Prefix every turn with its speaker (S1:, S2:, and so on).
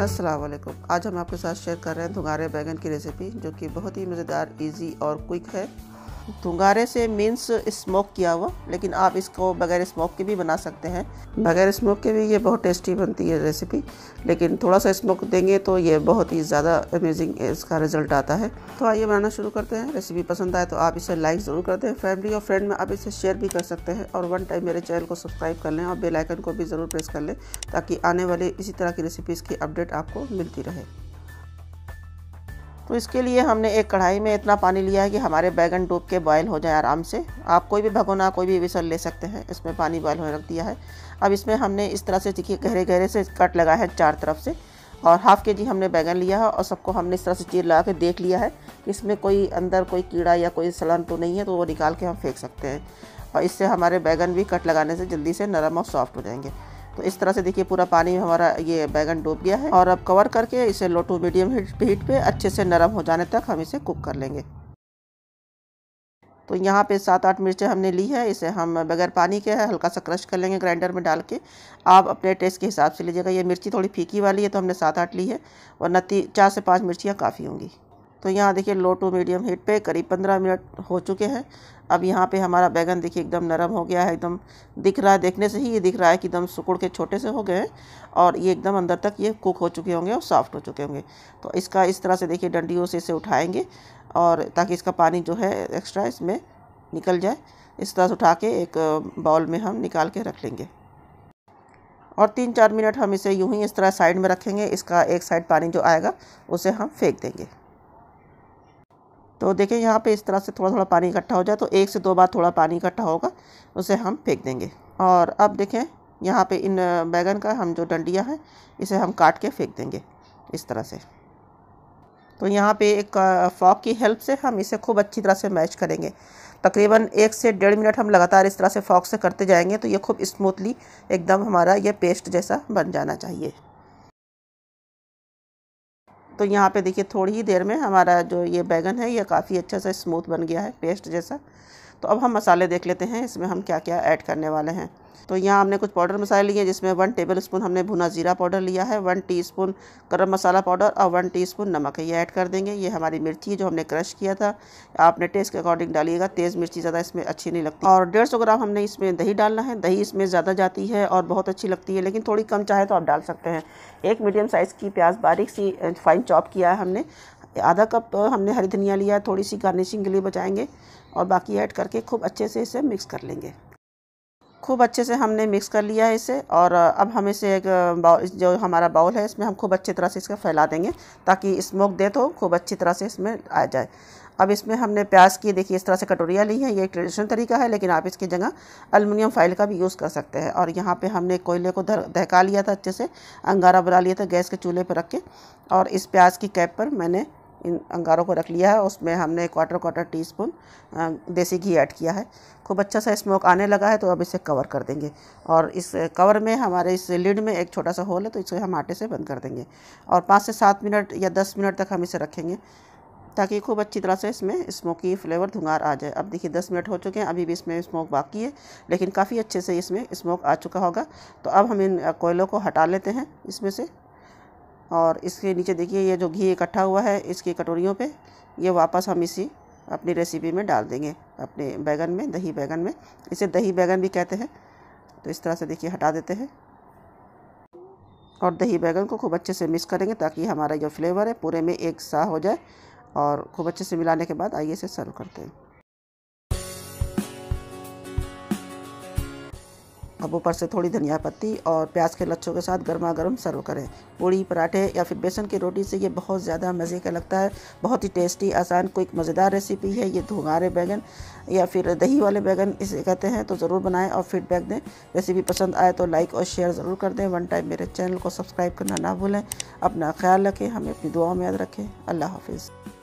S1: असलम आज हम आपके साथ शेयर कर रहे हैं धुंगारे बैगन की रेसिपी जो कि बहुत ही मज़ेदार इजी और क्विक है धुंगारे से मीन्स स्मोक किया हुआ लेकिन आप इसको बगैर स्मोक के भी बना सकते हैं बगैर स्मोक के भी ये बहुत टेस्टी बनती है रेसिपी लेकिन थोड़ा सा स्मोक देंगे तो ये बहुत ही ज़्यादा अमेजिंग इसका रिजल्ट आता है तो आइए बनाना शुरू करते हैं रेसिपी पसंद आए तो आप इसे लाइक ज़रूर करते हैं फैमिली और फ्रेंड में आप इसे शेयर भी कर सकते हैं और वन टाइम मेरे चैनल को सब्सक्राइब कर लें और बेलाइकन को भी ज़रूर प्रेस कर लें ताकि आने वाली इसी तरह की रेसिपीज़ की अपडेट आपको मिलती रहे तो इसके लिए हमने एक कढ़ाई में इतना पानी लिया है कि हमारे बैगन डूब के बॉयल हो जाए आराम से आप कोई भी भगोना कोई भी विसल ले सकते हैं इसमें पानी बॉयल होने रख दिया है अब इसमें हमने इस तरह से देखिए गहरे गहरे से कट लगाया है चार तरफ से और हाफ़ के जी हमने बैगन लिया है और सबको हमने इस तरह से चीर लगा के देख लिया है कि इसमें कोई अंदर कोई कीड़ा या कोई सलन तो नहीं है तो वो निकाल के हम फेंक सकते हैं और इससे हमारे बैगन भी कट लगाने से जल्दी से नरम और सॉफ्ट हो जाएंगे तो इस तरह से देखिए पूरा पानी में हमारा ये बैगन डूब गया है और अब कवर करके इसे low to medium heat heat पे अच्छे से नरम हो जाने तक हम इसे कुक कर लेंगे तो यहाँ पे सात आठ मिर्चें हमने ली है इसे हम बगैर पानी के हल्का सा क्रश कर लेंगे ग्राइंडर में डाल के आप अपने टेस्ट के हिसाब से लीजिएगा ये मिर्ची थोड़ी फीकी वाली है तो हमने सात आठ ली है वरना ती चार से पाँच मिर्चियाँ काफ़ी होंगी तो यहाँ देखिए लो टू मीडियम हीट पे करीब पंद्रह मिनट हो चुके हैं अब यहाँ पे हमारा बैगन देखिए एकदम नरम हो गया है एकदम दिख रहा है देखने से ही ये दिख रहा है कि एकदम सुकुड़ के छोटे से हो गए हैं और ये एकदम अंदर तक ये कुक हो चुके होंगे और सॉफ्ट हो चुके होंगे तो इसका इस तरह से देखिए डंडियों से इसे उठाएँगे और ताकि इसका पानी जो है एक्स्ट्रा इसमें निकल जाए इस तरह से उठा के एक बाउल में हम निकाल के रख लेंगे और तीन चार मिनट हम इसे यूं ही इस तरह साइड में रखेंगे इसका एक साइड पानी जो आएगा उसे हम फेंक देंगे तो देखिए यहाँ पे इस तरह से थोड़ा थोड़ा पानी इकट्ठा हो जाए तो एक से दो बार थोड़ा पानी इकट्ठा होगा उसे हम फेंक देंगे और अब देखें यहाँ पे इन बैगन का हम जो डंडियाँ हैं इसे हम काट के फेंक देंगे इस तरह से तो यहाँ पे एक फॉक की हेल्प से हम इसे खूब अच्छी तरह से मैच करेंगे तकरीबन एक से डेढ़ मिनट हम लगातार इस तरह से फॉक से करते जाएंगे तो ये खूब स्मूथली एकदम हमारा ये पेस्ट जैसा बन जाना चाहिए तो यहाँ पे देखिए थोड़ी ही देर में हमारा जो ये बैगन है ये काफ़ी अच्छा सा स्मूथ बन गया है पेस्ट जैसा तो अब हम मसाले देख लेते हैं इसमें हम क्या क्या ऐड करने वाले हैं तो यहाँ हमने कुछ पाउडर मसाले लिए हैं जिसमें वन टेबल स्पून हमने भुना ज़ीरा पाउडर लिया है one teaspoon garam masala powder और वन टीस्पून नमक है ये ऐड कर देंगे ये हमारी मिर्ची जो हमने क्रश किया था आपने टेस्ट के अकॉर्डिंग डालिएगा तेज़ मिर्ची ज़्यादा इसमें अच्छी नहीं लगती और डेढ़ सौ ग्राम हमने इसमें दही डालना है दही इसमें ज़्यादा जाती है और बहुत अच्छी लगती है लेकिन थोड़ी कम चाहे तो आप डाल सकते हैं एक मीडियम साइज़ की प्याज बारीक सी फाइन चॉप किया है हमने आधा कप तो हमने हरी धनिया लिया थोड़ी सी गार्निशिंग के लिए बचाएंगे और बाकी ऐड करके खूब अच्छे से इसे मिक्स कर लेंगे खूब अच्छे से हमने मिक्स कर लिया है इसे और अब हम इसे एक जो हमारा बाउल है इसमें हम खूब अच्छी तरह से इसका फैला देंगे ताकि स्मोक दे तो खूब अच्छी तरह से इसमें आ जाए अब इसमें हमने प्याज की देखिए इस तरह से कटोरिया ली हैं ये एक ट्रेडिशनल तरीका है लेकिन आप इसकी जगह अलमिनियम फाइल का भी यूज़ कर सकते हैं और यहाँ पे हमने कोयले को दहका लिया था अच्छे से अंगारा बना लिया था गैस के चूल्हे पर रख के और इस प्याज की कैप पर मैंने इन अंगारों को रख लिया है उसमें हमने क्वार्टर क्वार्टर टी स्पून देसी घी ऐड किया है खूब अच्छा सा स्मोक आने लगा है तो अब इसे कवर कर देंगे और इस कवर में हमारे इस लिड में एक छोटा सा होल है तो इसे हम आटे से बंद कर देंगे और पाँच से सात मिनट या दस मिनट तक हम इसे रखेंगे ताकि खूब अच्छी तरह से इसमें स्मोकी फ्लेवर धुंगार आ जाए अब देखिए दस मिनट हो चुके हैं अभी भी इसमें स्मोक बाकी है लेकिन काफ़ी अच्छे से इसमें स्मोक आ चुका होगा तो अब हम इन कोयलों को हटा लेते हैं इसमें से और इसके नीचे देखिए ये जो घी इकट्ठा हुआ है इसकी कटोरियों पे ये वापस हम इसी अपनी रेसिपी में डाल देंगे अपने बैगन में दही बैगन में इसे दही बैगन भी कहते हैं तो इस तरह से देखिए हटा देते हैं और दही बैगन को खूब अच्छे से मिक्स करेंगे ताकि हमारा जो फ्लेवर है पूरे में एक सा हो जाए और खूब अच्छे से मिलाने के बाद आइए इसे सर्व करते हैं अब ऊपर से थोड़ी धनिया पत्ती और प्याज के लच्छों के साथ गर्मा गर्म सर्व करें पूड़ी पराठे या फिर बेसन की रोटी से ये बहुत ज़्यादा मज़े का लगता है बहुत ही टेस्टी आसान क्विक मज़ेदार रेसिपी है ये धुंगारे बैगन या फिर दही वाले बैगन इसे कहते हैं तो ज़रूर बनाएं और फीडबैक दें रेसिपी पसंद आए तो लाइक और शेयर ज़रूर कर दें वन टाइम मेरे चैनल को सब्सक्राइब करना ना भूलें अपना ख्याल रखें हमें अपनी दुआओं में याद रखें अल्लाह हाफिज़